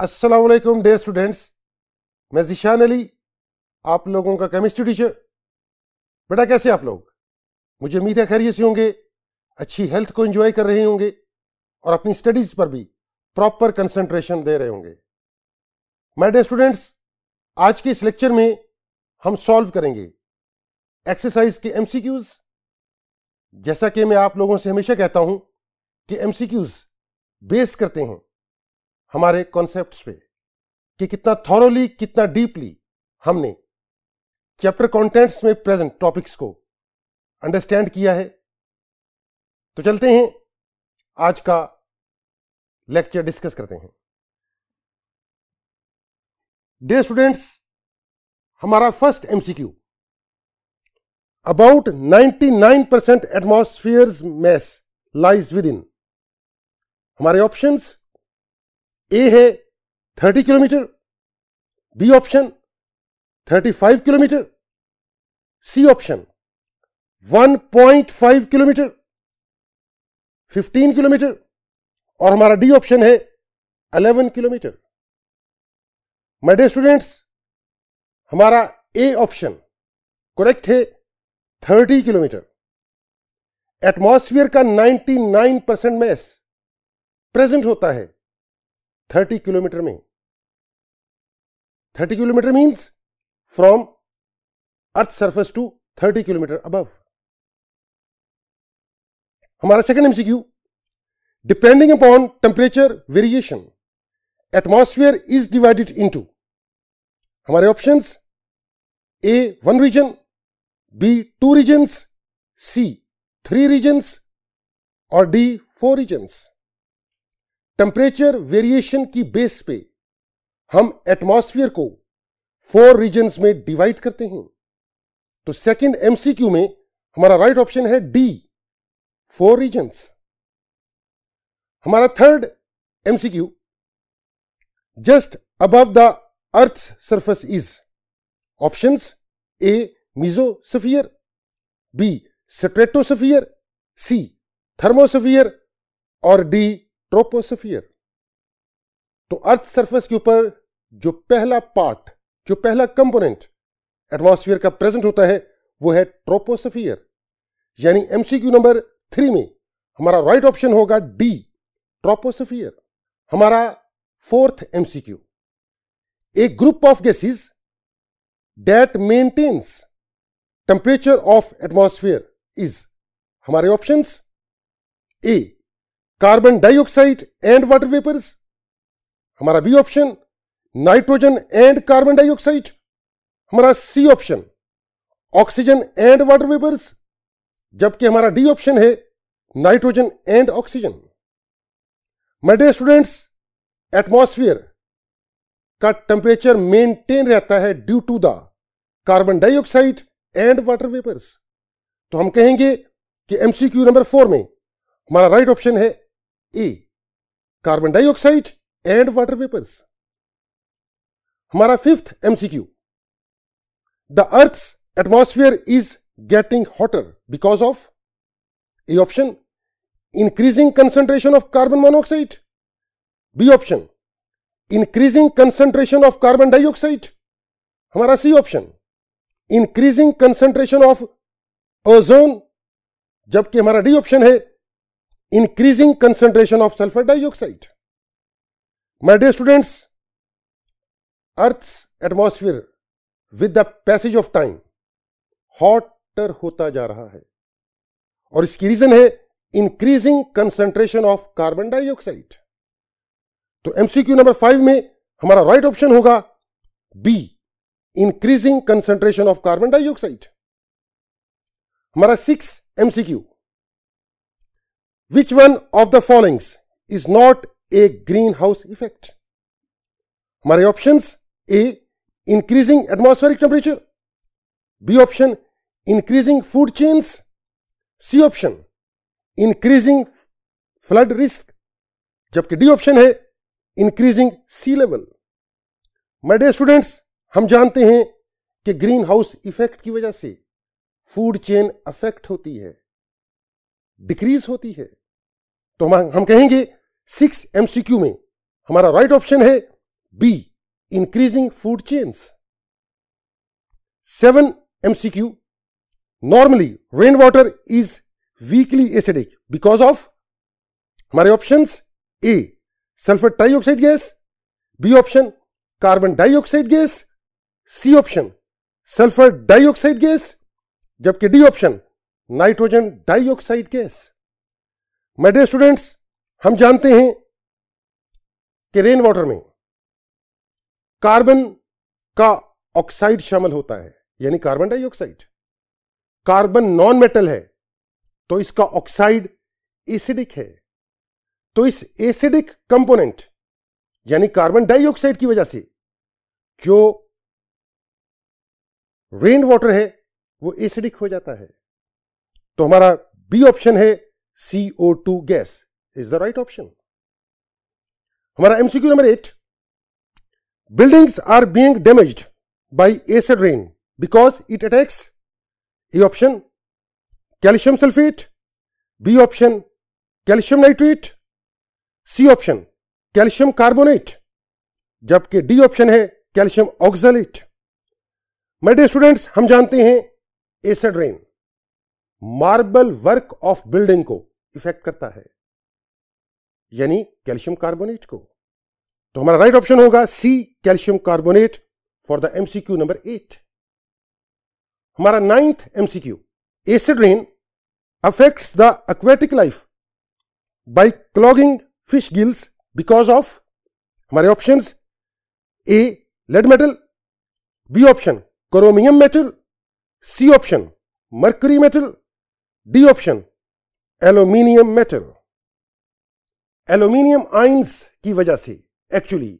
Aslam day students मैं जिशान अली आप लोगों का केमिस्ट्री टीचर बेटा कैसे आप लोग मुझे उम्मीद है खैरियत से होंगे अच्छी हेल्थ को एंजॉय कर रहे होंगे और अपनी स्टडीज पर भी प्रॉपर कंसंट्रेशन दे रहे होंगे मैं डे स्टूडेंट्स आज के इस लेक्चर में हम सॉल्व करेंगे एक्सरसाइज के क्यूज जैसा कि मैं आप लोगों से हमेशा कहता हूँ कि क्यूज बेस करते हैं हमारे कॉन्सेप्ट पे कि कितना थॉरोली कितना डीपली हमने चैप्टर कंटेंट्स में प्रेजेंट टॉपिक्स को अंडरस्टैंड किया है तो चलते हैं आज का लेक्चर डिस्कस करते हैं डे स्टूडेंट्स हमारा first MCQ about 99 percent atmosphere mass lies within हमारे ऑप्शंस ए है thirty kilometre B option thirty five kilometre C option one point five kilometre fifteen kilometre और हमारा डी ऑप्शन है eleven kilometre my dear students हमारा A option correct है thirty kilometre atmosphere का ninety nine percent mass present होता है thirty kilometre में thirty kilometre means from earth surface to thirty kilometre above हमारा second MCQ depending upon temperature variation atmosphere is divided into हमारे options A one region B two regions C three regions और D four regions temperature variation की base पे हम atmosphere को four regions में divide करते हैं तो सेकंड एमसीक्यू में हमारा राइट right ऑप्शन है डी फोर रीजन्स हमारा third MCQ just above the earth surface is options A mesosphere B stratosphere C thermosphere और डी ट्रोपोसफियर तो अर्थ सरफेस के ऊपर जो पहला पार्ट जो पहला कंपोनेंट एटमॉस्फेयर का प्रेजेंट होता है वो है ट्रोपोसफियर यानी एमसीक्यू नंबर थ्री में हमारा राइट right ऑप्शन होगा डी ट्रोपोसफियर हमारा fourth MCQ a group of gases that maintains temperature of atmosphere is हमारे options A carbon dioxide and water vapours हमारा B option nitrogen and carbon dioxide हमारा C option oxygen and water vapours जबकि हमारा D option है nitrogen and oxygen my dear students atmosphere का temperature maintain रहता है due to the carbon dioxide and water vapours तो हम कहेंगे कि एमसीक्यू नंबर फोर में हमारा राइट ऑप्शन है A carbon dioxide and water vapours हमारा fifth MCQ the earth atmosphere is getting hotter because of A option increasing concentration of carbon monoxide B option increasing concentration of carbon dioxide हमारा C option increasing concentration of ozone जबकि हमारा D option है increasing concentration of sulfur dioxide. My dear students, Earth's atmosphere with the passage of time hotter होता जा रहा है और इसकी रीजन है increasing concentration of carbon dioxide तो एमसीक्यू नंबर फाइव में हमारा राइट right ऑप्शन होगा B increasing concentration of carbon dioxide हमारा six MCQ Which one of the followings is not a greenhouse effect? हमारे options A increasing atmospheric temperature B option increasing food chains C option increasing flood risk जबकि D option है increasing sea level my dear students हम जानते हैं कि green house effect की वजह से फूड चेन अफेक्ट होती है डिक्रीज होती है तो हम हम कहेंगे सिक्स एमसीक्यू में हमारा राइट ऑप्शन है B increasing food chains seven MCQ normally rain water is weakly acidic because of हमारे option A sulphur dioxide gas B option carbon dioxide gas C option sulphur dioxide gas जबकि D option nitrogen dioxide gas my students हम जानते हैं कि rain water में carbon का oxide शामिल होता है यानी carbon dioxide carbon non metal है तो इसका ऑक्साइड एसिडिक है तो इस एसिडिक कंपोनेंट यानी कार्बन डाइऑक्साइड की वजह से जो रेन वाटर है वो एसिडिक हो जाता है तो हमारा बी ऑप्शन है CO2 gas is the right option हमारा MCQ number eight buildings are being damaged by acid rain because it attacks A option calcium sulphate B option calcium nitrate C option calcium carbonate जबकि D option है calcium oxalate my dear students हम जानते हैं acid rain marble work of building को effect करता है यानी calcium carbonate को तो हमारा राइट ऑप्शन होगा C calcium carbonate for the MCQ number eight हमारा ninth MCQ acid rain affect the aquatic life by clogging fish gills because of हमारे option A lead metal B option chromium metal C option mercury metal D option aluminium metal aluminium ions की वजह से actually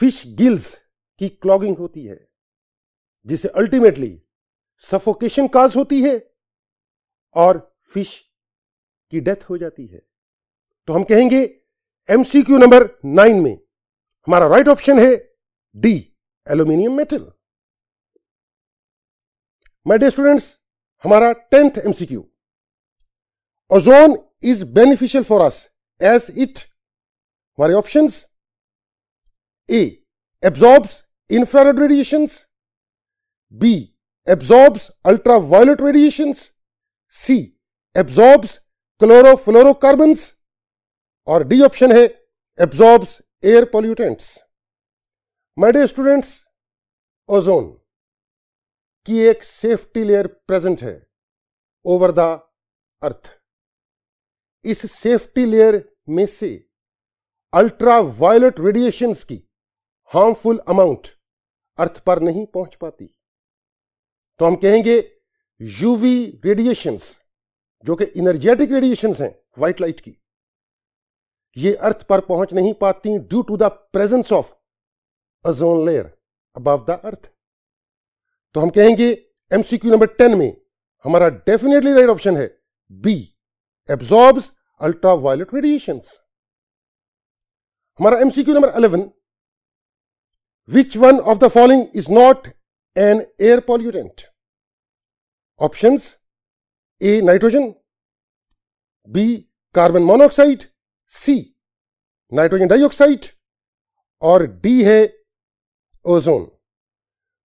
fish gills की clogging होती है जिसे ultimately suffocation काज होती है और फिश की डेथ हो जाती है तो हम कहेंगे एमसीक्यू नंबर नाइन में हमारा राइट ऑप्शन है D aluminium metal my dear students हमारा tenth MCQ ozone is beneficial for us as it हमारे option A absorbs infrared radiation B absorbs ultraviolet radiation C absorbs chlorofluorocarbons और D option है absorbs air pollutants my dear students ozone कि एक safety layer present है over the earth इस safety layer में से ultraviolet radiation की harmful amount earth पर नहीं पहुंच पाती तो हम कहेंगे यूवी रेडिएशंस जो कि इनर्जेटिक रेडिएशंस हैं व्हाइट लाइट की ये अर्थ पर पहुंच नहीं पाती due to the presence of ozone layer above the earth तो हम कहेंगे एमसीक्यू नंबर टेन में हमारा डेफिनेटली राइट ऑप्शन है बी एब्जॉर्ब अल्ट्रावायलेट रेडिएशन हमारा MCQ number eleven which one of the following is not an air pollutant option A nitrogen B carbon monoxide C nitrogen dioxide और D है ozone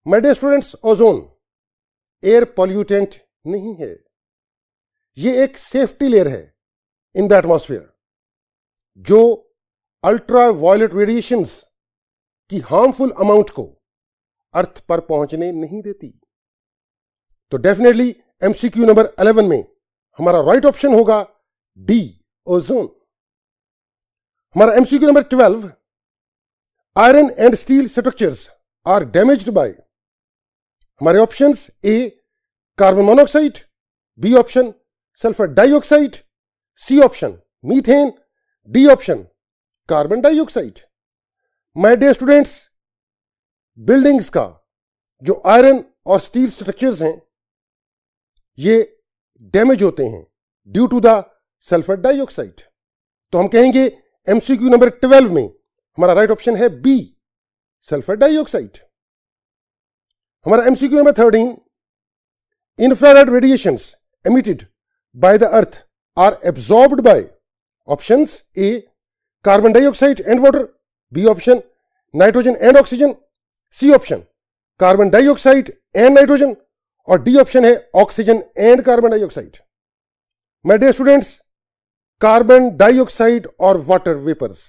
my dear students ozone air pollutant नहीं है ये एक safety layer है in the atmosphere जो ultraviolet radiations की harmful amount को अर्थ पर पहुंचने नहीं देती तो डेफिनेटली एमसीक्यू नंबर 11 में हमारा राइट right ऑप्शन होगा डी ओजोन हमारा MCQ number 12 iron and steel structures are damaged by हमारे option A carbon monoxide B option sulphur dioxide C option methane D option carbon dioxide my dear students buildings का जो iron और steel structures हैं ये damage होते हैं due to the sulphur dioxide तो हम कहेंगे एमसीक्यू नंबर ट्वेल्व में हमारा राइट ऑप्शन है बी सल्फर डाइऑक्साइड हमारा MCQ number thirteen infrared radiation emitted by the earth are absorb by option A carbon dioxide and water B option nitrogen and oxygen C option carbon dioxide and nitrogen और D option है oxygen and carbon dioxide my dear students carbon dioxide और water vapours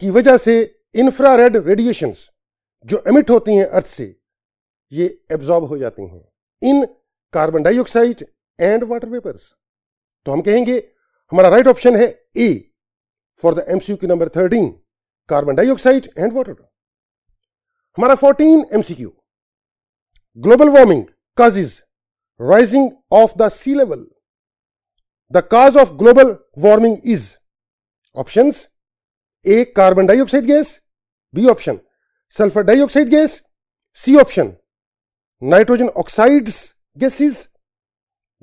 की वजह से infrared radiation जो emit होती हैं अर्थ से ये एब्जॉर्ब हो जाती हैं इन carbon dioxide and water vapours तो हम कहेंगे हमारा राइट ऑप्शन है A for the MCQ number thirteen carbon dioxide and water हमारा fourteen MCQ global warming is rising of the sea level the cause of global warming is option A carbon dioxide gas B option sulphur dioxide gas C option nitrogen oxides gases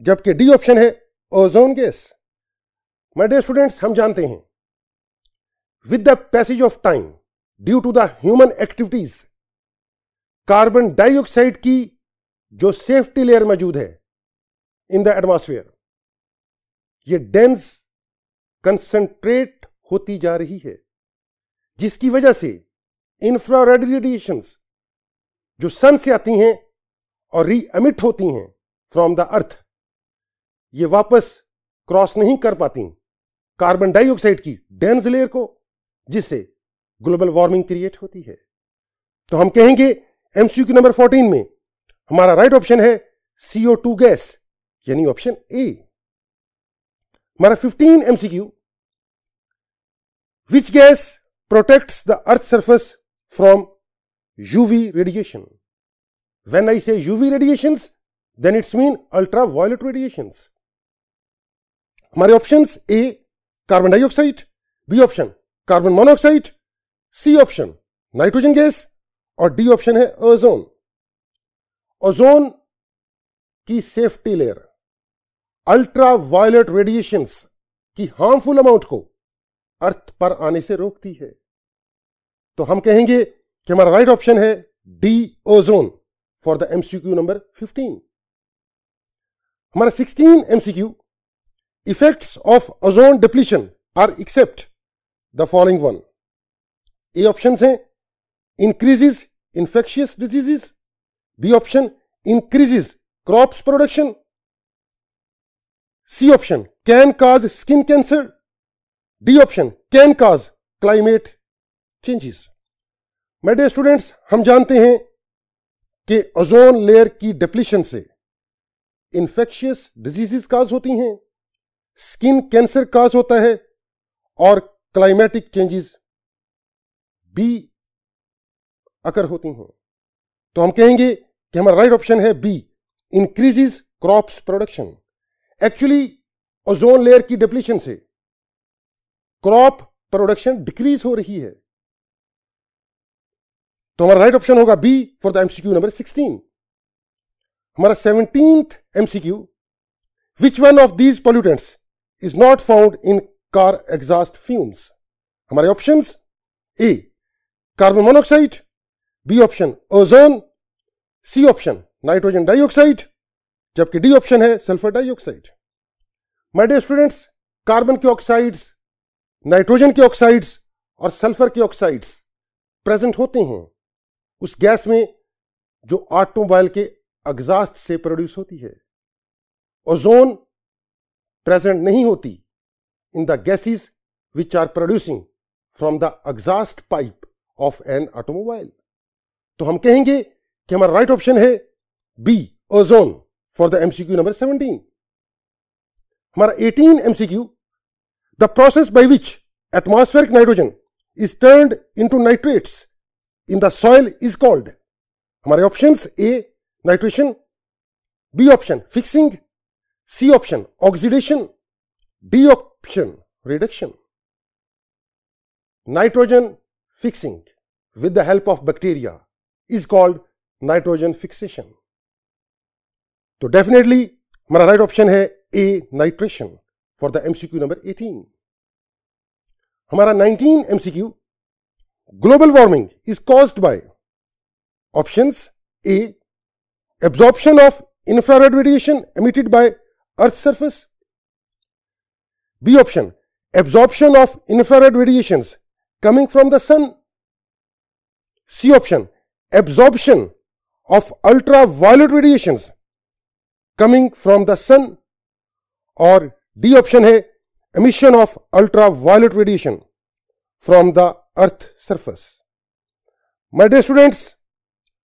जबकि D option है ozone gas my dear students हम जानते हैं with the passage of time due to the human activities carbon dioxide की जो safety layer मौजूद है in the atmosphere ये डेंस कंसंट्रेट होती जा रही है जिसकी वजह से इंफ्रारेड रेडिएशंस जो सन से आती हैं और एमिट होती हैं फ्रॉम द अर्थ ये वापस क्रॉस नहीं कर पाती कार्बन डाइऑक्साइड की डेंस लेयर को जिससे ग्लोबल वार्मिंग क्रिएट होती है तो हम कहेंगे एमसीयू नंबर 14 में हमारा राइट ऑप्शन है सीओ टू गैस यानी ऑप्शन ए हमारा 15 MCQ which gas protects the earth surface from UV radiation When I say UV radiations, then it's mean ultraviolet radiations. हमारे options A carbon dioxide B option carbon monoxide C option nitrogen gas और D option है ozone ozone की safety layer ultraviolet radiations की harmful amount को earth पर आने से रोकती है तो हम कहेंगे कि हमारा राइट ऑप्शन है D ozone for the MCQ number fifteen हमारा 16 MCQ effects of ozone depletion are except the following one A option है increases infectious diseases B option increases crop production C option can cause skin cancer D option can cause climate changes my dear students हम जानते हैं कि ozone layer की depletion से infectious diseases cause होती हैं skin cancer काज होता है और क्लाइमेटिक चेंजेस बी अकर होती हैं तो हम कहेंगे कि हमारा राइट ऑप्शन है B increases crops production actually ozone layer की डिप्लीशन से क्रॉप प्रोडक्शन डिक्रीज हो रही है तो हमारा राइट ऑप्शन होगा B for the MCQ number sixteen हमारा seventeenth MCQ which one of these pollutants is not found in car exhaust fumes हमारे option A carbon monoxide B option ozone C option nitrogen dioxide जबकि D option है sulphur dioxide my dear students carbon के oxides nitrogen के oxides और sulphur के oxides present होते हैं उस गैस में जो ऑटोमोबाइल के अग्जास्ट से प्रोड्यूस होती है ओजोन प्रेजेंट नहीं होती in the gases which are producing from the exhaust pipe of an automobile तो हम कहेंगे कि हमारा राइट ऑप्शन है B ozone for the MCQ number seventeen हमारा eighteen MCQ the process by which atmospheric nitrogen is turn into nitrates in the soil is called हमारे option A nitration B option fixing C option oxidation D option reduction nitrogen fixing with the help of bacteria is called nitrogen fixation तो definitely हमारा right option है A nitration for the MCQ number 18. हमारा 19 MCQ Global warming is caused by options A. Absorption of infrared radiation emitted by Earth's surface. B option. Absorption of infrared radiations coming from the sun. C option. Absorption of ultraviolet radiations coming from the sun. Or D option है emission of ultraviolet radiation from the earth surface my dear students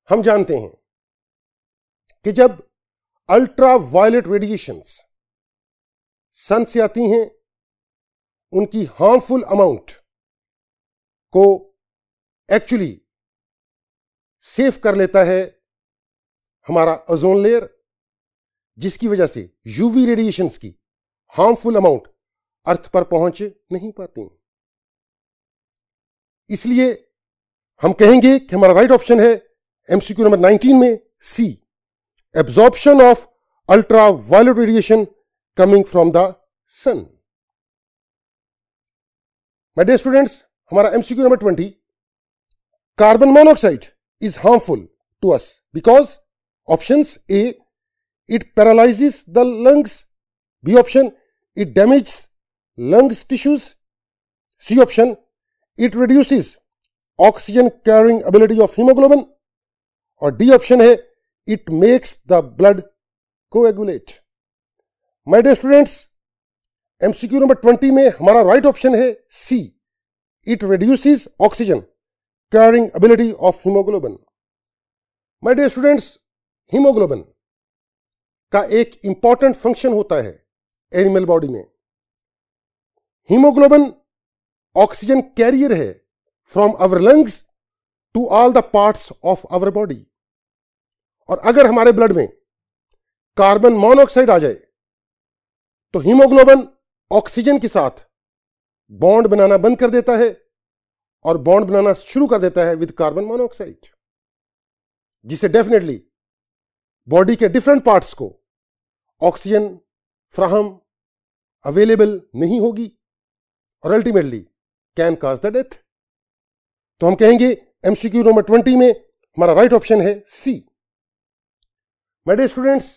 हम जानते हैं कि जब ultra ultraviolet radiations सन से आती हैं उनकी हार्मफुल अमाउंट को एक्चुअली सेफ कर लेता है हमारा ओजोन लेयर जिसकी वजह से यूवी रेडिएशंस की हार्मफुल अमाउंट अर्थ पर पहुंच नहीं पाती इसलिए हम कहेंगे कि हमारा राइट ऑप्शन है एमसीक्यू नंबर 19 में C absorption of ultraviolet radiation coming from the sun my dear students हमारा MCQ number 20 carbon monoxide is harmful to us because option A it paralyses the lungs B option it damage lungs tissues C option it reduces oxygen carrying ability of haemoglobin और D option है it makes the blood coagulate my dear students MCQ number twenty में हमारा right right option है C it reduces oxygen carrying ability of haemoglobin my dear students haemoglobin का एक important function होता है animal body में haemoglobin oxygen carrier है from our lungs to all the parts of our body और अगर हमारे ब्लड में कार्बन मोनोऑक्साइड आ जाए तो हीमोग्लोबन ऑक्सीजन के साथ बॉन्ड बनाना बंद कर देता है और बॉन्ड बनाना शुरू कर देता है विद कार्बन मोनोऑक्साइड जिसे डेफिनेटली बॉडी के डिफरेंट पार्ट्स को ऑक्सीजन फ्राहम अवेलेबल नहीं होगी और ultimately can cause the death तो हम कहेंगे एमसीक्यू नंबर ट्वेंटी में हमारा राइट ऑप्शन है सी माय स्टूडेंट्स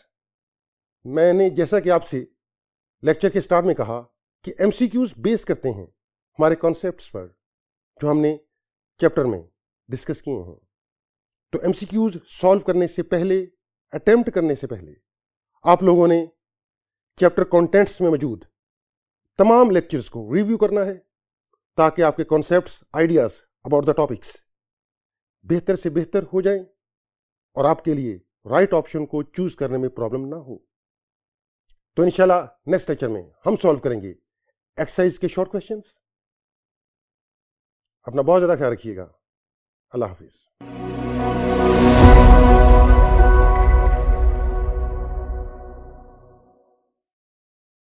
मैंने जैसा कि आपसे लेक्चर के स्टार्ट में कहा कि एमसीक्यूज बेस करते हैं हमारे कॉन्सेप्ट पर जो हमने चैप्टर में डिस्कस किए हैं तो एमसीक्यूज सॉल्व करने से पहले अटेम्प्ट करने से पहले आप लोगों ने चैप्टर कंटेंट्स में मौजूद तमाम लेक्चर्स को रिव्यू करना है ताकि आपके concept ideas about the topics बेहतर से बेहतर हो जाए और आपके लिए राइट ऑप्शन को चूज करने में प्रॉब्लम ना हो तो इंशाल्लाह नेक्स्ट लेक्चर में हम सॉल्व करेंगे एक्सरसाइज के शॉर्ट क्वेश्चंस अपना बहुत ज़्यादा ख्याल रखिएगा अल्लाह हाफिज़